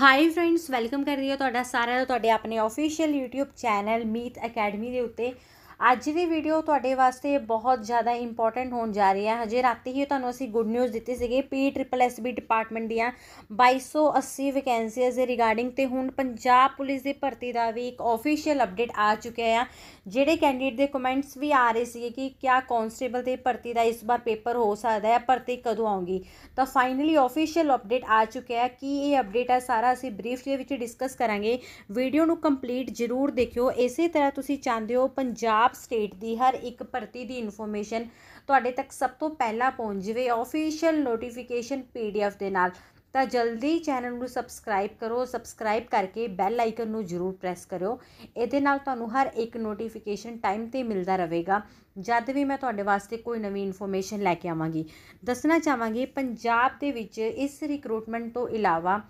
high friends welcome ਕਰਦੀ ਹਾਂ ਤੁਹਾਡਾ ਸਾਰਿਆਂ ਦਾ ਤੁਹਾਡੇ ਆਪਣੇ official YouTube channel Meet academy ਦੇ ਉੱਤੇ ਅੱਜ ਦੀ ਵੀਡੀਓ ਤੁਹਾਡੇ ਵਾਸਤੇ ਬਹੁਤ ਜ਼ਿਆਦਾ ਇੰਪੋਰਟੈਂਟ ਹੋਣ ਜਾ ਰਹੀ ਹੈ ਹਜੇ ਰਾਤੀ ਹੀ ਤੁਹਾਨੂੰ ਅਸੀਂ ਗੁੱਡ ਨਿਊਜ਼ ਦਿੱਤੀ ਸੀਗੀ P triple S B department ਦੀਆਂ 2280 ਵੈਕੈਂਸੀਆਂ ਦੇ ਰਿਗਾਰਡਿੰਗ ਤੇ ਹੁਣ ਪੰਜਾਬ ਪੁਲਿਸ ਦੀ ਭਰਤੀ ਦਾ ਵੀ ਇੱਕ ਆਫੀਸ਼ੀਅਲ ਅਪਡੇਟ ਆ ਚੁੱਕਿਆ ਆ ਜਿਹੜੇ ਕੈਂਡੀਡੇਟ ਦੇ ਕਮੈਂਟਸ ਵੀ ਆ ਰਹੇ ਸੀਗੇ ਕਿ ਕਿਆ ਕਾਂਸਟੇਬਲ ਦੇ ਭਰਤੀ ਦਾ ਇਸ ਵਾਰ ਪੇਪਰ ਹੋ ਸਕਦਾ ਹੈ ਭਰਤੀ ਕਦੋਂ ਆਉਂਗੀ ਤਾਂ ਫਾਈਨਲੀ ਆਫੀਸ਼ੀਅਲ ਅਪਡੇਟ ਆ ਚੁੱਕਿਆ ਹੈ ਕਿ ਇਹ ਅਪਡੇਟ ਹੈ ਸਾਰਾ ਅਸੀਂ ਬ੍ਰੀਫ ਦੇ ਵਿੱਚ ਡਿਸਕਸ ਕਰਾਂਗੇ ਵੀਡੀਓ ਨੂੰ ਕੰਪਲੀਟ ਜ਼ਰੂਰ ਦੇਖਿਓ ਇਸੇ ਤਰ੍ਹਾਂ ਤੁਸੀਂ ਚਾਹੁੰਦੇ ਹੋ ਪੰਜਾਬ ਪੰਜਾਬ ਸਟੇਟ ਦੀ ਹਰ ਇੱਕ ਭਰਤੀ ਦੀ ਇਨਫੋਰਮੇਸ਼ਨ ਤੁਹਾਡੇ ਤੱਕ ਸਭ ਤੋਂ ਪਹਿਲਾਂ ਪਹੁੰਚ ਜਵੇ ਆਫੀਸ਼ੀਅਲ ਨੋਟੀਫਿਕੇਸ਼ਨ ਪੀਡੀਐਫ ਦੇ ਨਾਲ ਤਾਂ ਜਲਦੀ ਚੈਨਲ ਨੂੰ ਸਬਸਕ੍ਰਾਈਬ ਕਰੋ ਸਬਸਕ੍ਰਾਈਬ ਕਰਕੇ ਬੈਲ ਆਈਕਨ ਨੂੰ ਜ਼ਰੂਰ ਪ੍ਰੈਸ ਕਰਿਓ ਇਹਦੇ ਨਾਲ ਤੁਹਾਨੂੰ ਹਰ ਇੱਕ ਨੋਟੀਫਿਕੇਸ਼ਨ ਟਾਈਮ ਤੇ ਮਿਲਦਾ ਰਹੇਗਾ ਜਦ ਵੀ ਮੈਂ ਤੁਹਾਡੇ ਵਾਸਤੇ ਕੋਈ ਨਵੀਂ ਇਨਫੋਰਮੇਸ਼ਨ ਲੈ ਕੇ ਆਵਾਂਗੀ ਦੱਸਣਾ ਚਾਹਾਂਗੀ ਪੰਜਾਬ ਦੇ ਵਿੱਚ ਇਸ ਰਿਕਰੂਟਮੈਂਟ ਤੋਂ ਇਲਾਵਾ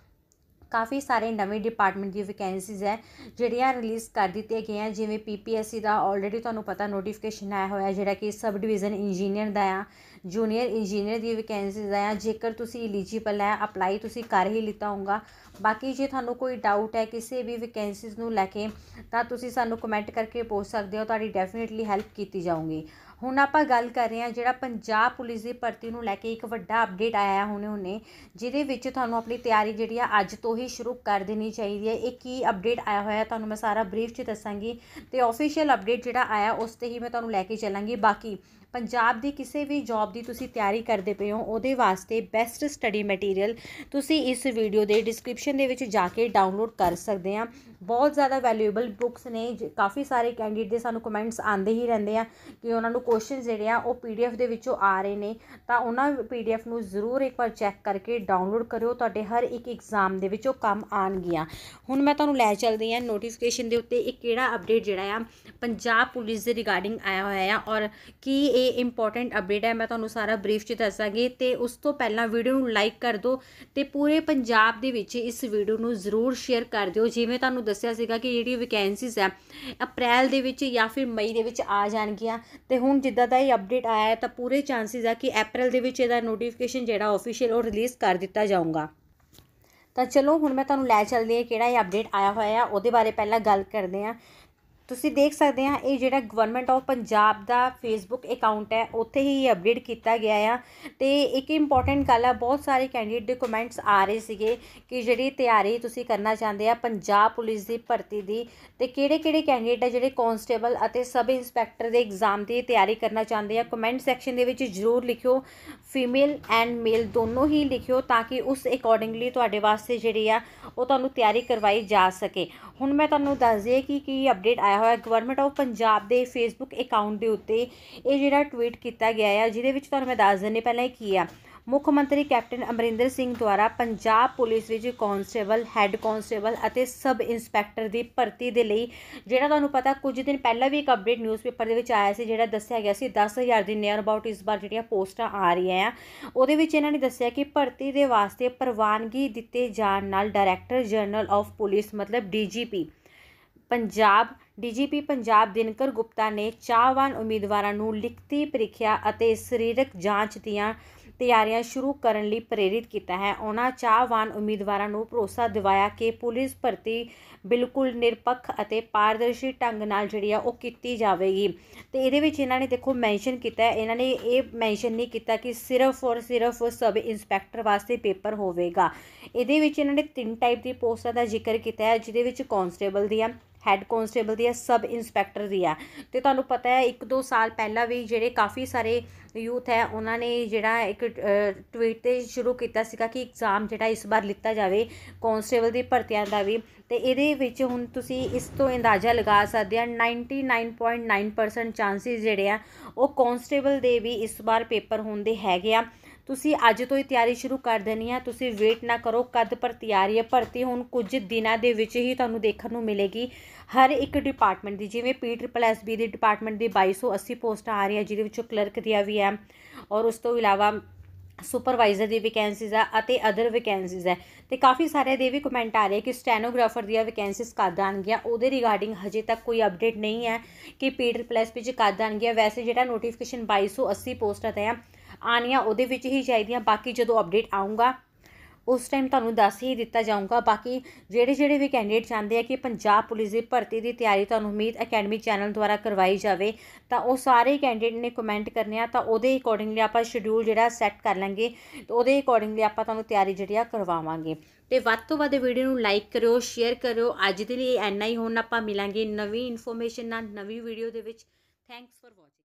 ਕਾਫੀ ਸਾਰੇ ਨਵੇਂ ਡਿਪਾਰਟਮੈਂਟ ਦੀ ਵੈਕੈਂਸੀਜ਼ ਹੈ ਜਿਹੜੀਆਂ ਰਿਲੀਜ਼ ਕਰ ਦਿੱਤੀਆਂ ਗਈਆਂ ਜਿਵੇਂ ਪੀਪੀਐਸਸੀ ਦਾ ਆਲਰੇਡੀ ਤੁਹਾਨੂੰ ਪਤਾ ਨੋਟੀਫਿਕੇਸ਼ਨ ਆਇਆ ਹੋਇਆ ਜਿਹੜਾ ਕਿ ਸਬ ਡਿਵੀਜ਼ਨ ਇੰਜੀਨੀਅਰ ਦਾ ਆ ਜੂਨੀਅਰ ਇੰਜੀਨੀਅਰ ਦੀ ਵੈਕੈਂਸੀਜ਼ ਆਇਆ ਜੇਕਰ ਤੁਸੀਂ ਐਲੀਜੀਬਲ ਹੈ ਅਪਲਾਈ ਤੁਸੀਂ ਕਰ ਹੀ ਲਿੱਤਾ ਹੋਊਗਾ ਬਾਕੀ ਜੇ ਤੁਹਾਨੂੰ ਕੋਈ ਡਾਊਟ ਹੈ ਕਿਸੇ ਵੀ ਵੈਕੈਂਸੀਜ਼ ਨੂੰ ਲੈ ਕੇ ਤਾਂ ਤੁਸੀਂ ਸਾਨੂੰ ਕਮੈਂਟ ਕਰਕੇ ਪੁੱਛ ਸਕਦੇ ਹੋ ਤੁਹਾਡੀ ਡੈਫੀਨਿਟਲੀ ਹੈਲਪ ਕੀਤੀ ਜਾਊਗੀ ਹੁਣ ਆਪਾਂ ਗੱਲ ਕਰ ਰਹੇ ਹਾਂ ਜਿਹੜਾ ਪੰਜਾਬ ਪੁਲਿਸ ਦੀ ਭਰਤੀ ਨੂੰ ਲੈ ਕੇ ਇੱਕ ਵੱਡਾ ਅਪਡੇਟ ਆਇਆ ਹੁਣੇ ਹੁਣੇ ਜਿਹਦੇ ਵਿੱਚ ਤੁਹਾਨੂੰ ਆਪਣੀ ਤਿਆਰੀ ਜਿਹੜੀ ਆ ਅੱਜ ਤੋਂ ਹੀ ਸ਼ੁਰੂ ਕਰ ਦੇਣੀ ਚਾਹੀਦੀ ਹੈ ਇਹ ਕੀ ਅਪਡੇਟ ਆਇਆ ਹੋਇਆ ਤੁਹਾਨੂੰ ਮੈਂ ਸਾਰਾ ਬਰੀਫ ਚ ਦੱਸਾਂਗੀ ਤੇ ਆਫੀਸ਼ੀਅਲ ਅਪਡੇਟ ਜਿਹੜਾ ਆਇਆ ਉਸ ਤੇ ਹੀ ਮੈਂ ਤੁਹਾਨੂੰ ਲੈ ਕੇ ਚੱਲਾਂਗੀ ਬਾਕੀ ਪੰਜਾਬ ਦੀ ਕਿਸੇ ਵੀ ਜੌਬ ਦੀ ਤੁਸੀਂ ਤਿਆਰੀ ਕਰਦੇ ਪਏ ਹੋ ਉਹਦੇ ਵਾਸਤੇ ਬੈਸਟ ਸਟੱਡੀ ਮਟੀਰੀਅਲ ਤੁਸੀਂ ਇਸ ਵੀਡੀਓ ਦੇ ਡਿਸਕ੍ਰਿਪਸ਼ਨ ਦੇ ਵਿੱਚ ਜਾ ਕੇ ਡਾਊਨਲੋਡ ਕਰ ਸਕਦੇ ਆ ਬਹੁਤ ਜ਼ਿਆਦਾ ਵੈਲਿਊਏਬਲ ਬੁੱਕਸ ਨੇ ਕਾਫੀ ਸਾਰੇ ਕੈਂਡੀਡੇਟ ਦੇ ਸਾਨੂੰ ਕਮੈਂਟਸ ਆਉਂਦੇ ਹੀ ਰਹਿੰਦੇ ਆ ਕਿ ਉਹਨਾਂ ਨੂੰ ਕੁਐਸਚਨ ਜਿਹੜੇ ਆ ਉਹ ਪੀਡੀਐਫ ਦੇ ਵਿੱਚੋਂ ਆ ਰਹੇ ਨੇ ਤਾਂ ਉਹਨਾਂ ਪੀਡੀਐਫ ਨੂੰ ਜ਼ਰੂਰ ਇੱਕ ਵਾਰ ਚੈੱਕ ਕਰਕੇ ਡਾਊਨਲੋਡ ਕਰਿਓ ਤੁਹਾਡੇ ਹਰ ਇੱਕ ਐਗਜ਼ਾਮ ਦੇ ਵਿੱਚ ਉਹ ਕੰਮ ਆਣਗੀਆਂ ਹੁਣ ਮੈਂ ਤੁਹਾਨੂੰ ਲੈ ਚੱਲਦੀ ਆ ਨੋਟੀਫਿਕੇਸ਼ਨ ਦੇ ਉੱਤੇ ਇੱਕ ਕਿਹੜਾ ਅਪਡੇਟ ਜਿਹੜਾ ਆ ਪੰਜਾਬ ਪੁਲਿਸ ਦੇ ਰਿਗਾਰਡਿੰਗ ਆਇਆ ਹੋਇਆ ਆ ਔਰ ਕੀ ਇਹ ਇੰਪੋਰਟੈਂਟ ਅਪਡੇਟ ਹੈ ਮੈਂ ਤੁਹਾਨੂੰ ਸਾਰਾ ਬਰੀਫ ਚ ਦੱਸਾਂਗੀ ਤੇ ਉਸ ਤੋਂ ਪਹਿਲਾਂ ਵੀਡੀਓ ਨੂੰ ਲਾਈਕ ਕਰ ਦਿਓ ਤੇ ਪੂਰੇ ਪੰਜਾਬ ਦੇ ਵਿੱਚ ਇਸ ਵੀਡੀਓ ਨੂੰ ਜ਼ਰੂਰ ਸ਼ੇਅਰ ਕਰ ਦਿਓ ਜਿਵੇਂ ਤੁਹਾਨੂੰ ਦੱਸਿਆ ਸੀਗਾ ਕਿ ਜਿਹੜੀ ਵੈਕੈਂਸੀਜ਼ ਹੈ ਅਪ੍ਰੈਲ ਦੇ ਵਿੱਚ ਜਾਂ ਫਿਰ ਮਈ ਦੇ ਵਿੱਚ ਆ ਜਾਣਗੀਆਂ ਤੇ ਹੁਣ ਜਿੱਦਾਂ ਦਾ ਇਹ ਅਪਡੇਟ ਆਇਆ ਹੈ ਤਾਂ ਪੂਰੇ ਚਾਂਸਸ ਆ ਕਿ ਅਪ੍ਰੈਲ ਦੇ ਵਿੱਚ ਇਹਦਾ ਨੋਟੀਫਿਕੇਸ਼ਨ ਜਿਹੜਾ ਆਫੀਸ਼ੀਅਲ ਉਹ ਰਿਲੀਜ਼ ਕਰ ਦਿੱਤਾ ਜਾਊਗਾ ਤਾਂ ਚਲੋ ਹੁਣ ਮੈਂ ਤੁਹਾਨੂੰ ਲੈ ਚੱਲਦੀ ਹਾਂ ਕਿਹੜਾ ਇਹ ਅਪਡੇਟ ਆਇਆ ਹੋਇਆ ਹੈ ਉਹਦੇ ਬਾਰੇ ਪਹਿਲਾਂ ਗੱਲ ਕਰਦੇ ਹਾਂ ਤੁਸੀਂ ਦੇਖ ਸਕਦੇ ਆ ਇਹ ਜਿਹੜਾ ਗਵਰਨਮੈਂਟ ਆਫ ਪੰਜਾਬ ਦਾ ਫੇਸਬੁੱਕ ਅਕਾਊਂਟ ਹੈ ਉੱਥੇ ਹੀ ਅਪਡੇਟ ਕੀਤਾ ਗਿਆ ਆ ਤੇ ਇੱਕ ਇੰਪੋਰਟੈਂਟ ਗੱਲ ਆ ਬਹੁਤ ਸਾਰੇ ਕੈਂਡੀਡੇਟ ਦੇ ਕਮੈਂਟਸ ਆ ਰਹੇ ਸੀਗੇ ਕਿ ਜਿਹੜੀ ਤਿਆਰੀ ਤੁਸੀਂ ਕਰਨਾ ਚਾਹੁੰਦੇ ਆ ਪੰਜਾਬ ਪੁਲਿਸ ਦੀ ਭਰਤੀ ਦੀ ਤੇ ਕਿਹੜੇ-ਕਿਹੜੇ ਕੈਂਡੀਡੇਟ ਆ ਜਿਹੜੇ ਕਨਸਟੇਬਲ ਅਤੇ ਸਬ ਇੰਸਪੈਕਟਰ ਦੇ ਐਗਜ਼ਾਮ ਦੀ ਤਿਆਰੀ ਕਰਨਾ ਚਾਹੁੰਦੇ ਆ ਕਮੈਂਟ ਸੈਕਸ਼ਨ ਦੇ ਵਿੱਚ ਜ਼ਰੂਰ ਲਿਖਿਓ ਫੀਮੇਲ ਐਂਡ ਮੇਲ ਦੋਨੋਂ ਹੀ ਲਿਖਿਓ ਤਾਂ ਕਿ ਉਸ ਅਕੋਰਡਿੰਗਲੀ ਤੁਹਾਡੇ ਵਾਸਤੇ ਜਿਹੜੀ ਆ ਉਹ ਤੁਹਾਨੂੰ ਤਿਆਰੀ ਕਰਵਾਈ ਜਾ ਸਕੇ ਹੁਣ ਮੈਂ ਤੁਹਾਨੂੰ ਦੱਸ ਦਈਏ ਕਿ ਕੀ ਅਪਡੇਟ ਆਇਆ ਹੋਇਆ ਗਵਰਨਮੈਂਟ ਆਫ ਪੰਜਾਬ ਦੇ ਫੇਸਬੁੱਕ ਅਕਾਊਂਟ ਦੇ ਉੱਤੇ ਇਹ ਜਿਹੜਾ ਟਵੀਟ ਕੀਤਾ ਗਿਆ ਹੈ ਜਿਹਦੇ ਵਿੱਚ ਤੁਹਾਨੂੰ ਮੈਂ ਦੱਸ ਦਿੰਨੇ ਪਹਿਲਾਂ ਇਹ ਕੀ ਆ ਮੁੱਖ ਮੰਤਰੀ ਕੈਪਟਨ ਅਮਰਿੰਦਰ ਸਿੰਘ ਦੁਆਰਾ ਪੰਜਾਬ ਪੁਲਿਸ ਵਿੱਚ ਕਾਂਸਟੇਬਲ ਹੈੱਡ ਕਾਂਸਟੇਬਲ ਅਤੇ ਸਬ ਇੰਸਪੈਕਟਰ ਦੀ ਭਰਤੀ ਦੇ ਲਈ ਜਿਹੜਾ ਤੁਹਾਨੂੰ ਪਤਾ ਕੁਝ ਦਿਨ ਪਹਿਲਾਂ ਵੀ ਇੱਕ ਅਪਡੇਟ ਨਿਊਜ਼ਪੇਪਰ ਦੇ ਵਿੱਚ ਆਇਆ ਸੀ ਜਿਹੜਾ ਦੱਸਿਆ ਗਿਆ ਸੀ 10000 ਦੀ ਨੀਅਰ ਅਬਾਊਟ ਇਸ ਵਾਰ ਜਿਹੜੀਆਂ ਪੋਸਟਾਂ ਆ ਰਹੀਆਂ ਆ ਉਹਦੇ ਵਿੱਚ ਇਹਨਾਂ ਨੇ ਦੱਸਿਆ ਕਿ ਭਰਤੀ ਦੇ ਵਾਸਤੇ ਪ੍ਰਵਾਨਗੀ ਦਿੱਤੇ ਜਾਣ ਨਾਲ ਡਾਇਰੈਕਟਰ ਜਨਰਲ ਆਫ ਪੁਲਿਸ ਮਤਲਬ ਡੀਜੀਪੀ ਪੰਜਾਬ ਡੀਜੀਪੀ ਪੰਜਾਬ ਦਿਨਕਰ ਗੁਪਤਾ ਨੇ ਚਾਹਵਾਨ ਉਮੀਦਵਾਰਾਂ ਨੂੰ ਲਿਖਤੀ ਪ੍ਰੀਖਿਆ ਅਤੇ ਸਰੀਰਕ ਜਾਂਚ ਦੀਆਂ ਤਿਆਰੀਆਂ ਸ਼ੁਰੂ ਕਰਨ ਲਈ ਪ੍ਰੇਰਿਤ ਕੀਤਾ ਹੈ ਉਹਨਾਂ ਚਾਹਵਾਨ ਉਮੀਦਵਾਰਾਂ ਨੂੰ ਭਰੋਸਾ ਦਿਵਾਇਆ ਕਿ ਪੁਲਿਸ ਭਰਤੀ ਬਿਲਕੁਲ ਨਿਰਪੱਖ ਅਤੇ ਪਾਰਦਰਸ਼ੀ ਢੰਗ ਨਾਲ ਜਿਹੜੀ ਆ ਉਹ ਕੀਤੀ ਜਾਵੇਗੀ ਤੇ ਇਹਦੇ ਵਿੱਚ ਇਹਨਾਂ ਨੇ ਦੇਖੋ ਮੈਂਸ਼ਨ ਕੀਤਾ ਇਹਨਾਂ ਨੇ ਇਹ ਮੈਂਸ਼ਨ ਨਹੀਂ ਕੀਤਾ ਕਿ ਸਿਰਫ ਔਰ ਸਿਰਫ ਸਬ ਇੰਸਪੈਕਟਰ ਵਾਸਤੇ ਪੇਪਰ ਹੋਵੇਗਾ ਇਹਦੇ ਵਿੱਚ ਇਹਨਾਂ ਨੇ ਤਿੰਨ ਟਾਈਪ ਦੀ ਪੋਸਟਾਂ ਦਾ ਜ਼ਿਕਰ ਕੀਤਾ ਹੈ ਜਿਹਦੇ ਵਿੱਚ ਕਾਂਸਟੇਬਲ ਦੀਆਂ ਹੈੱਡ ਕਨਸਟੇਬਲ ਦੀ ਹੈ ਸਬ ਇੰਸਪੈਕਟਰ ਦੀ ਆ ਤੇ ਤੁਹਾਨੂੰ ਪਤਾ ਹੈ ਇੱਕ ਦੋ ਸਾਲ ਪਹਿਲਾਂ ਵੀ ਜਿਹੜੇ ਕਾਫੀ ਸਾਰੇ ਯੂਥ ਹੈ ਉਹਨਾਂ ਨੇ ਜਿਹੜਾ ਇੱਕ ਟਵੀਟ ਤੇ ਸ਼ੁਰੂ ਕੀਤਾ ਸੀਗਾ ਕਿ ਐਗਜ਼ਾਮ ਜਿਹੜਾ ਇਸ ਵਾਰ ਲਿੱਤਾ ਜਾਵੇ ਕਨਸਟੇਬਲ ਦੀ ਭਰਤੀਆਂ ਦਾ ਵੀ ਤੇ ਇਹਦੇ ਵਿੱਚ ਹੁਣ ਤੁਸੀਂ ਇਸ ਤੋਂ ਅੰਦਾਜ਼ਾ ਲਗਾ ਸਕਦੇ ਆ 99.9% ਚਾਂਸਸ ਜਿਹੜੇ ਆ ਉਹ ਕਨਸਟੇਬਲ ਦੇ ਵੀ ਇਸ ਵਾਰ ਪੇਪਰ ਹੋਣ ਦੇ ਹੈਗੇ ਆ ਤੁਸੀਂ ਅੱਜ ਤੋਂ ਹੀ ਤਿਆਰੀ ਸ਼ੁਰੂ ਕਰ ਦੇਣੀ ਹੈ ਤੁਸੀਂ ਵੇਟ ਨਾ ਕਰੋ ਕਦ ਪਰ ਤਿਆਰੀ ਹੈ ਭਰਤੀ ਹੁਣ ਕੁਝ ਦਿਨਾਂ ਦੇ ਵਿੱਚ ਹੀ ਤੁਹਾਨੂੰ ਦੇਖਣ ਨੂੰ ਮਿਲੇਗੀ ਹਰ ਇੱਕ ਡਿਪਾਰਟਮੈਂਟ ਦੀ ਜਿਵੇਂ ਪੀ ਟ੍ਰਿਪਲ ਐਸ ਬੀ ਦੀ ਡਿਪਾਰਟਮੈਂਟ ਦੀ 2280 ਪੋਸਟ ਆ ਰਹੀਆਂ ਜਿਹਦੇ ਵਿੱਚੋਂ ਕਲਰਕ ਦੀਆਂ ਵੀ ਹੈ ਔਰ ਉਸ ਤੋਂ ਇਲਾਵਾ ਸੁਪਰਵਾਈਜ਼ਰ ਦੀ ਵੈਕੈਂਸੀਜ਼ ਆ ਅਤੇ ਅਦਰ ਵੈਕੈਂਸੀਜ਼ ਹੈ ਤੇ ਕਾਫੀ ਸਾਰੇ ਦੇ ਵੀ ਕਮੈਂਟ ਆ ਰਹੇ ਕਿ ਸਟੈਨੋਗ੍ਰਾਫਰ ਦੀਆਂ ਵੈਕੈਂਸੀਜ਼ ਕਦ ਆਣਗੀਆਂ ਉਹਦੇ ਰਿਗਾਰਡਿੰਗ ਹਜੇ ਤੱਕ ਕੋਈ ਅਪਡੇਟ ਨਹੀਂ ਹੈ ਕਿ ਪੀਟਰ ਪਲੱਸ ਵਿੱਚ ਕਦ ਆਣਗੀਆਂ ਵੈਸੇ ਜਿਹੜਾ ਨੋਟੀਫਿਕੇਸ਼ਨ 2280 ਆ ਤੇ ਆ ਆਣੀਆਂ ਉਹਦੇ ਵਿੱਚ ਹੀ ਚਾਹੀਦੀਆਂ ਬਾਕੀ ਜਦੋਂ ਅਪਡੇਟ ਆਉਂਗਾ ਉਸ ਟਾਈਮ ਤੁਹਾਨੂੰ ਦੱਸ ਹੀ ਦਿੱਤਾ ਜਾਊਗਾ ਬਾਕੀ ਜਿਹੜੇ ਜਿਹੜੇ ਵੀ ਕੈਂਡੀਡੇਟ ਚਾਹੁੰਦੇ ਆ ਕਿ ਪੰਜਾਬ ਪੁਲਿਸ ਦੀ ਭਰਤੀ ਦੀ ਤਿਆਰੀ ਤੁਹਾਨੂੰ ਉਮੀਦ ਅਕੈਡਮੀ ਚੈਨਲ ਦੁਆਰਾ ਕਰਵਾਈ ਜਾਵੇ ਤਾਂ ਉਹ ਸਾਰੇ ਕੈਂਡੀਡੇਟ ਨੇ ਕਮੈਂਟ ਕਰਨੇ ਆ ਤਾਂ ਉਹਦੇ ਅਕੋਰਡਿੰਗਲੀ ਆਪਾਂ ਸ਼ਡਿਊਲ ਜਿਹੜਾ ਸੈੱਟ ਕਰ ਲਾਂਗੇ ਤੇ ਉਹਦੇ ਅਕੋਰਡਿੰਗਲੀ ਆਪਾਂ ਤੁਹਾਨੂੰ ਤਿਆਰੀ ਜਿਹੜੀ ਆ ਕਰਵਾਵਾਂਗੇ ਤੇ ਵੱਧ ਤੋਂ ਵੱਧ ਵੀਡੀਓ ਨੂੰ ਲਾਈਕ ਕਰਿਓ ਸ਼ੇਅਰ ਕਰਿਓ ਅੱਜ ਦੇ ਲਈ ਐਨਾ ਹੀ ਹੁਣ ਆਪਾਂ ਮਿਲਾਂਗੇ ਨਵੀਂ ਇਨਫੋਰਮੇਸ਼ਨ ਨਾਲ ਨਵੀਂ ਵੀਡੀਓ ਦੇ ਵਿੱਚ ਥੈਂਕਸ ਫॉर ਵਾਚਿੰਗ